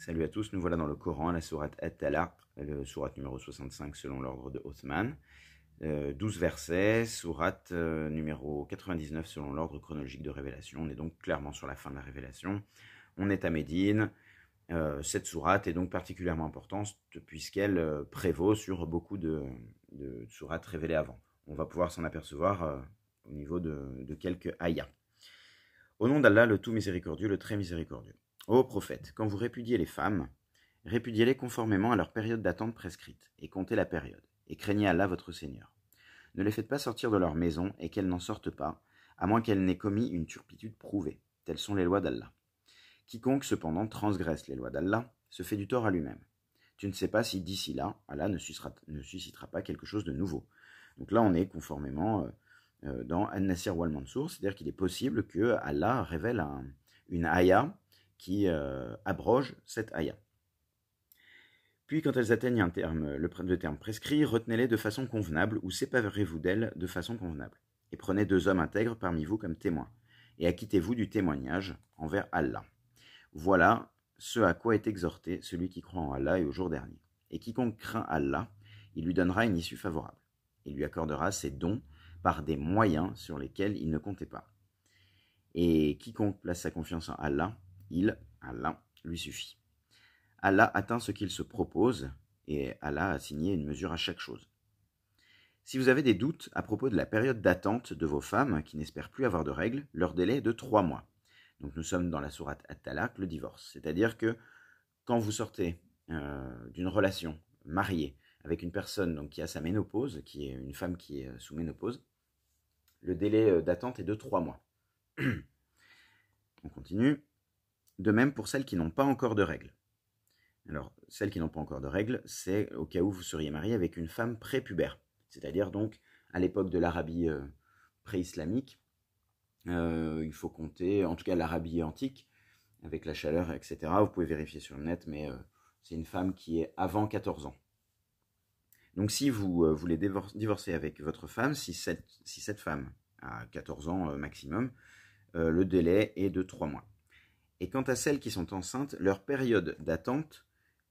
Salut à tous, nous voilà dans le Coran, la sourate At-Talaq, le sourate numéro 65 selon l'ordre de Othman. Euh, 12 versets, sourate euh, numéro 99 selon l'ordre chronologique de révélation. On est donc clairement sur la fin de la révélation. On est à Médine. Euh, cette sourate est donc particulièrement importante puisqu'elle euh, prévaut sur beaucoup de, sourates révélées avant. On va pouvoir s'en apercevoir au niveau de, de quelques ayats. Au nom d'Allah, le tout miséricordieux, le très miséricordieux. Ô prophète, quand vous répudiez les femmes, répudiez-les conformément à leur période d'attente prescrite, et comptez la période, et craignez Allah votre Seigneur. Ne les faites pas sortir de leur maison, et qu'elles n'en sortent pas, à moins qu'elles n'aient commis une turpitude prouvée. Telles sont les lois d'Allah. Quiconque cependant transgresse les lois d'Allah se fait du tort à lui-même. Tu ne sais pas si d'ici là, Allah ne suscitera, pas quelque chose de nouveau. Donc là, on est conformément euh, euh, dans An-Nasir wal-Mansur, c'est-à-dire qu'il est possible que Allah révèle une ayah qui euh, abroge cette aya. Puis quand elles atteignent un terme, le, le terme prescrit, retenez-les de façon convenable ou séparez-vous d'elles de façon convenable. Et prenez deux hommes intègres parmi vous comme témoins. Et acquittez-vous du témoignage envers Allah. Voilà ce à quoi est exhorté celui qui croit en Allah et au jour dernier. Et quiconque craint Allah, il lui donnera une issue favorable. Il lui accordera ses dons par des moyens sur lesquels il ne comptait pas. Et quiconque place sa confiance en Allah, il, Allah, lui suffit. Allah atteint ce qu'il se propose et Allah a signé une mesure à chaque chose. Si vous avez des doutes à propos de la période d'attente de vos femmes qui n'espèrent plus avoir de règles, leur délai est de trois mois. Donc nous sommes dans la sourate at talak le divorce. C'est-à-dire que quand vous sortez euh, d'une relation mariée avec une personne donc, qui a sa ménopause, qui est une femme qui est euh, sous ménopause, le délai euh, d'attente est de trois mois. On continue de même pour celles qui n'ont pas encore de règles. Alors, celles qui n'ont pas encore de règles, c'est au cas où vous seriez marié avec une femme prépubère, c'est-à-dire donc à l'époque de l'Arabie euh, préislamique, pré-islamique. Euh, il faut compter, en tout cas l'Arabie antique, avec la chaleur, etc. Vous pouvez vérifier sur le net, mais euh, c'est une femme qui est avant 14 ans. Donc si vous voulez divorcer avec votre femme, si cette, si cette femme a 14 ans maximum, le délai est de 3 mois et quant à celles qui sont enceintes, leur période d'attente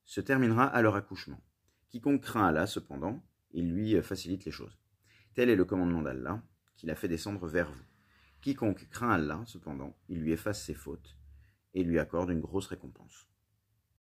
se terminera à leur accouchement. Quiconque craint Allah, cependant, il lui euh, facilite les choses. Tel est le commandement d'Allah, qu'il a fait descendre vers vous. Quiconque craint Allah, cependant, il lui efface ses fautes et lui accorde une grosse récompense.